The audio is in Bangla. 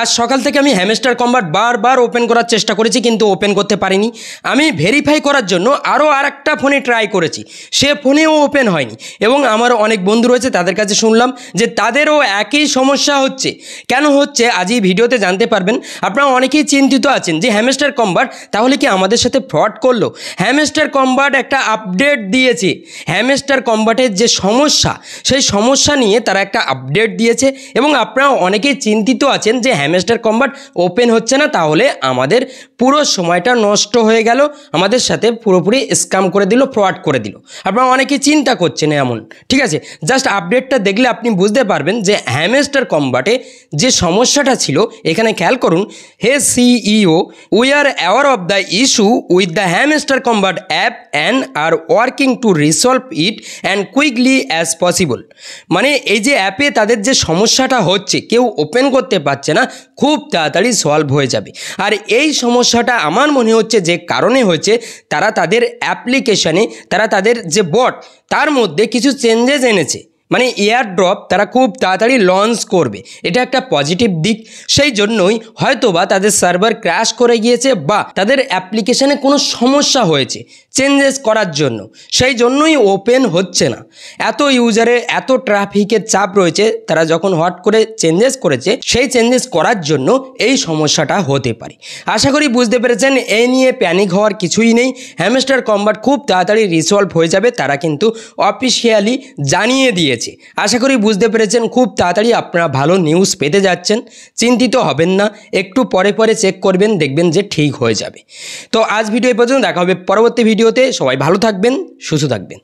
আজ সকাল থেকে আমি হ্যামেস্টার কম্বাট বারবার ওপেন করার চেষ্টা করেছি কিন্তু ওপেন করতে পারিনি আমি ভেরিফাই করার জন্য আরও আর একটা ফোনে ট্রাই করেছি সে ফোনেও ওপেন হয়নি এবং আমার অনেক বন্ধু রয়েছে তাদের কাছে শুনলাম যে তাদেরও একই সমস্যা হচ্ছে কেন হচ্ছে আজ এই ভিডিওতে জানতে পারবেন আপনারা অনেকেই চিন্তিত আছেন যে হ্যামেস্টার কম্বাট তাহলে কি আমাদের সাথে ফ্রড করলো হ্যামেস্টার কম্বাট একটা আপডেট দিয়েছে হ্যামেস্টার কম্বাটের যে সমস্যা সেই সমস্যা নিয়ে তারা একটা আপডেট দিয়েছে এবং আপনারা অনেকেই চিন্তিত আছেন যে হ্যামেস্টার কম্বাট ওপেন হচ্ছে না তাহলে আমাদের পুরো সময়টা নষ্ট হয়ে গেল আমাদের সাথে পুরোপুরি স্ক্যাম করে দিল ফ্রড করে দিল আপনার অনেকে চিন্তা করছেন এমন ঠিক আছে জাস্ট আপডেটটা দেখলে আপনি বুঝতে পারবেন যে হ্যামেস্টার কম্বাটে যে সমস্যাটা ছিল এখানে খেয়াল করুন hey CEO we are aware of the issue with the Hamster Kombat app and are working to resolve it and quickly as possible মানে এই যে অ্যাপে তাদের যে সমস্যাটা হচ্ছে কেউ ওপেন করতে পারছে না খুব তাড়াতাড়ি সলভ হয়ে যাবে আর এই সমস্যাটা আমার মনে হচ্ছে যে কারণে হয়েছে তারা তাদের অ্যাপ্লিকেশনে তারা তাদের যে বট তার মধ্যে কিছু চেঞ্জেস এনেছে মানে এয়ার ড্রপ তারা খুব তাড়াতাড়ি লঞ্চ করবে এটা একটা পজিটিভ দিক সেই জন্যই হয়তোবা তাদের সার্ভার ক্র্যাশ করে গিয়েছে বা তাদের অ্যাপ্লিকেশানে কোনো সমস্যা হয়েছে চেঞ্জেস করার জন্য সেই জন্যই ওপেন হচ্ছে না এত ইউজারের এত ট্রাফিকের চাপ রয়েছে তারা যখন হট করে চেঞ্জেস করেছে সেই চেঞ্জেস করার জন্য এই সমস্যাটা হতে পারে আশা করি বুঝতে পেরেছেন এই নিয়ে প্যানিক হওয়ার কিছুই নেই হ্যামস্টার কম্বাট খুব তাড়াতাড়ি রিসলভ হয়ে যাবে তারা কিন্তু অফিসিয়ালি জানিয়ে দিয়েছে দিয়েছে আশা করি বুঝতে পেরেছেন খুব তাড়াতাড়ি আপনারা ভালো নিউজ পেতে যাচ্ছেন চিন্তিত হবেন না একটু পরে পরে চেক করবেন দেখবেন যে ঠিক হয়ে যাবে তো আজ ভিডিও পর্যন্ত দেখা হবে পরবর্তী ভিডিওতে সবাই ভালো থাকবেন সুস্থ থাকবেন